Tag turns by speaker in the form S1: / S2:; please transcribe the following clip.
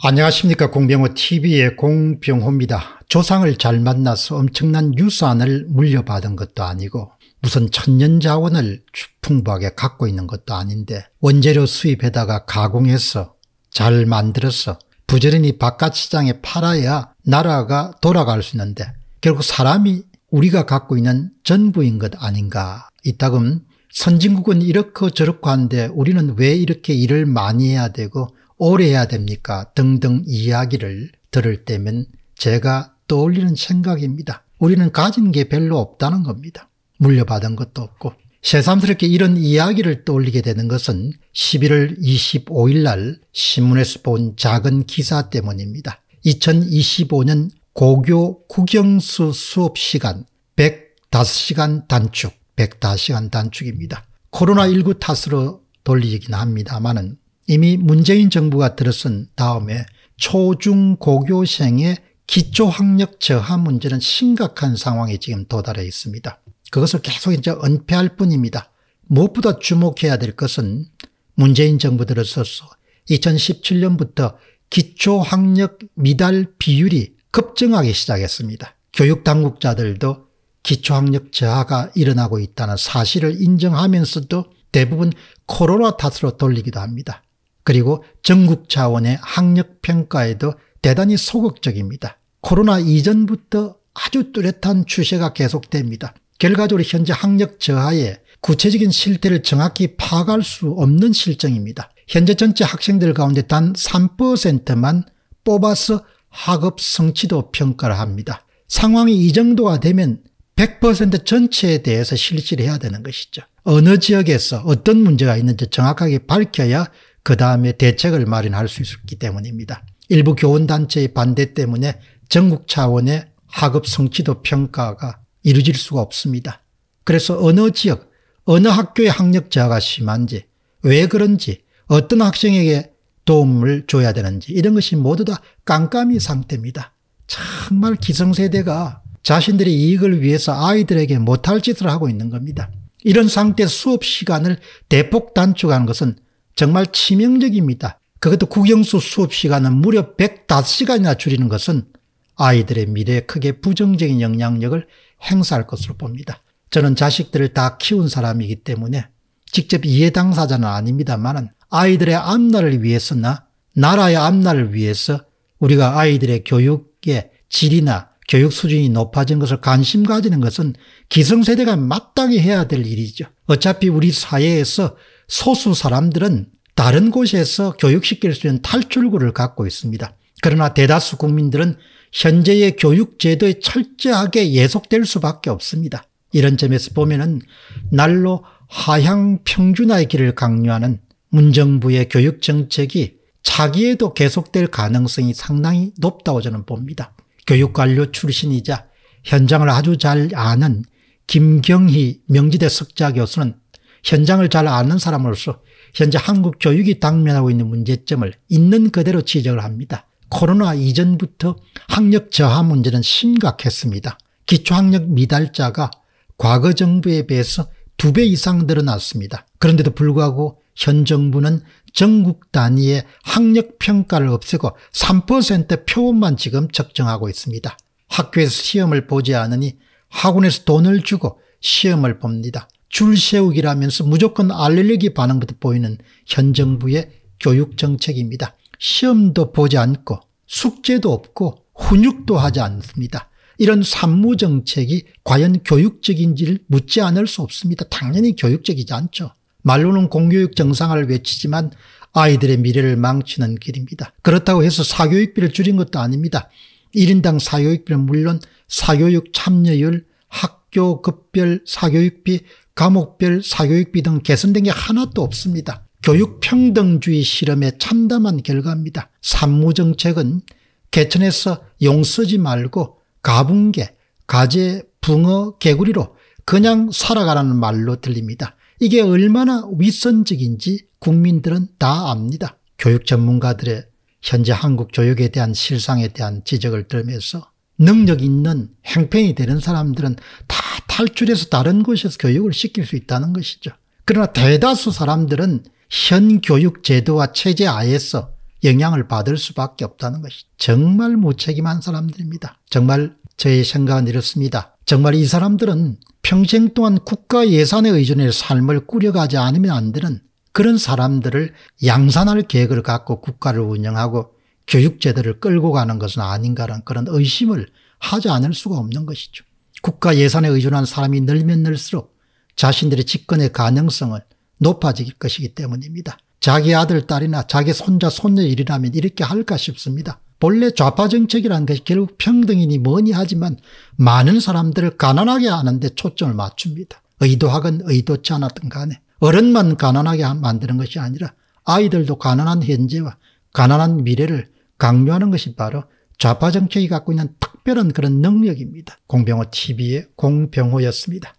S1: 안녕하십니까 공병호TV의 공병호입니다. 조상을 잘 만나서 엄청난 유산을 물려받은 것도 아니고 무슨 천연자원을 풍부하게 갖고 있는 것도 아닌데 원재료 수입에다가 가공해서 잘 만들어서 부지런히 바깥 시장에 팔아야 나라가 돌아갈 수 있는데 결국 사람이 우리가 갖고 있는 전부인 것 아닌가 이따금 선진국은 이렇고 저렇고 한데 우리는 왜 이렇게 일을 많이 해야 되고 오래 해야 됩니까? 등등 이야기를 들을 때면 제가 떠올리는 생각입니다. 우리는 가진 게 별로 없다는 겁니다. 물려받은 것도 없고. 새삼스럽게 이런 이야기를 떠올리게 되는 것은 11월 25일 날 신문에서 본 작은 기사 때문입니다. 2025년 고교 국영수 수업 시간 105시간 단축, 105시간 단축입니다. 코로나19 탓으로 돌리긴 합니다만은 이미 문재인 정부가 들었은 다음에 초중고교생의 기초학력 저하 문제는 심각한 상황에 지금 도달해 있습니다. 그것을 계속 이제 은폐할 뿐입니다. 무엇보다 주목해야 될 것은 문재인 정부 들어서서 2017년부터 기초학력 미달 비율이 급증하기 시작했습니다. 교육 당국자들도 기초학력 저하가 일어나고 있다는 사실을 인정하면서도 대부분 코로나 탓으로 돌리기도 합니다. 그리고 전국 자원의 학력 평가에도 대단히 소극적입니다. 코로나 이전부터 아주 뚜렷한 추세가 계속됩니다. 결과적으로 현재 학력 저하에 구체적인 실태를 정확히 파악할 수 없는 실정입니다. 현재 전체 학생들 가운데 단 3%만 뽑아서 학업 성취도 평가를 합니다. 상황이 이 정도가 되면 100% 전체에 대해서 실시를 해야 되는 것이죠. 어느 지역에서 어떤 문제가 있는지 정확하게 밝혀야 그 다음에 대책을 마련할 수 있었기 때문입니다. 일부 교원단체의 반대 때문에 전국 차원의 학업 성취도 평가가 이루어질 수가 없습니다. 그래서 어느 지역, 어느 학교의 학력 저하가 심한지, 왜 그런지, 어떤 학생에게 도움을 줘야 되는지 이런 것이 모두 다 깜깜이 상태입니다. 정말 기성세대가 자신들의 이익을 위해서 아이들에게 못할 짓을 하고 있는 겁니다. 이런 상태 수업 시간을 대폭 단축하는 것은 정말 치명적입니다. 그것도 국영수 수업 시간은 무려 105시간이나 줄이는 것은 아이들의 미래에 크게 부정적인 영향력을 행사할 것으로 봅니다. 저는 자식들을 다 키운 사람이기 때문에 직접 이해 당사자는 아닙니다만 아이들의 앞날을 위해서나 나라의 앞날을 위해서 우리가 아이들의 교육의 질이나 교육 수준이 높아진 것을 관심 가지는 것은 기성세대가 마땅히 해야 될 일이죠. 어차피 우리 사회에서 소수 사람들은 다른 곳에서 교육시킬 수 있는 탈출구를 갖고 있습니다. 그러나 대다수 국민들은 현재의 교육제도에 철저하게 예속될 수밖에 없습니다. 이런 점에서 보면은 날로 하향 평준화의 길을 강요하는 문정부의 교육 정책이 차기에도 계속될 가능성이 상당히 높다고 저는 봅니다. 교육관료 출신이자 현장을 아주 잘 아는 김경희 명지대 석좌 교수는 현장을 잘 아는 사람으로서 현재 한국 교육이 당면하고 있는 문제점을 있는 그대로 지적을 합니다. 코로나 이전부터 학력 저하 문제는 심각했습니다. 기초학력 미달자가 과거 정부에 비해서 두 배 이상 늘어났습니다. 그런데도 불구하고 현 정부는 전국 단위의 학력평가를 없애고 3% 표본만 지금 적정하고 있습니다. 학교에서 시험을 보지 않으니 학원에서 돈을 주고 시험을 봅니다. 줄 세우기라면서 무조건 알레르기 반응부터 보이는 현 정부의 교육 정책입니다. 시험도 보지 않고 숙제도 없고 훈육도 하지 않습니다. 이런 산무 정책이 과연 교육적인지를 묻지 않을 수 없습니다. 당연히 교육적이지 않죠. 말로는 공교육 정상화를 외치지만 아이들의 미래를 망치는 길입니다. 그렇다고 해서 사교육비를 줄인 것도 아닙니다. 1인당 사교육비는 물론 사교육 참여율, 학교 급별 사교육비, 감옥별 사교육비 등 개선된 게 하나도 없습니다. 교육평등주의 실험의 참담한 결과입니다. 산무정책은 개천에서 용 쓰지 말고 가붕개, 가재, 붕어, 개구리로 그냥 살아가라는 말로 들립니다. 이게 얼마나 위선적인지 국민들은 다 압니다. 교육 전문가들의 현재 한국 교육에 대한 실상에 대한 지적을 들으면서 능력 있는 행편이 되는 사람들은 다 탈출해서 다른 곳에서 교육을 시킬 수 있다는 것이죠. 그러나 대다수 사람들은 현 교육 제도와 체제 아에서 영향을 받을 수밖에 없다는 것이 정말 무책임한 사람들입니다. 정말 저의 생각은 이렇습니다. 정말 이 사람들은 평생 동안 국가 예산에 의존해 삶을 꾸려가지 않으면 안 되는 그런 사람들을 양산할 계획을 갖고 국가를 운영하고 교육제도를 끌고 가는 것은 아닌가라는 그런 의심을 하지 않을 수가 없는 것이죠. 국가 예산에 의존한 사람이 늘면 늘수록 자신들의 집권의 가능성은 높아질 것이기 때문입니다. 자기 아들, 딸이나 자기 손자, 손녀일이라면 이렇게 할까 싶습니다. 본래 좌파 정책이라는 것이 결국 평등이니 뭐니 하지만 많은 사람들을 가난하게 하는데 초점을 맞춥니다. 의도하건 의도치 않았던 간에 어른만 가난하게 만드는 것이 아니라 아이들도 가난한 현재와 가난한 미래를 강요하는 것이 바로 좌파 정책이 갖고 있는 특별한 그런 능력입니다. 공병호 TV의 공병호였습니다.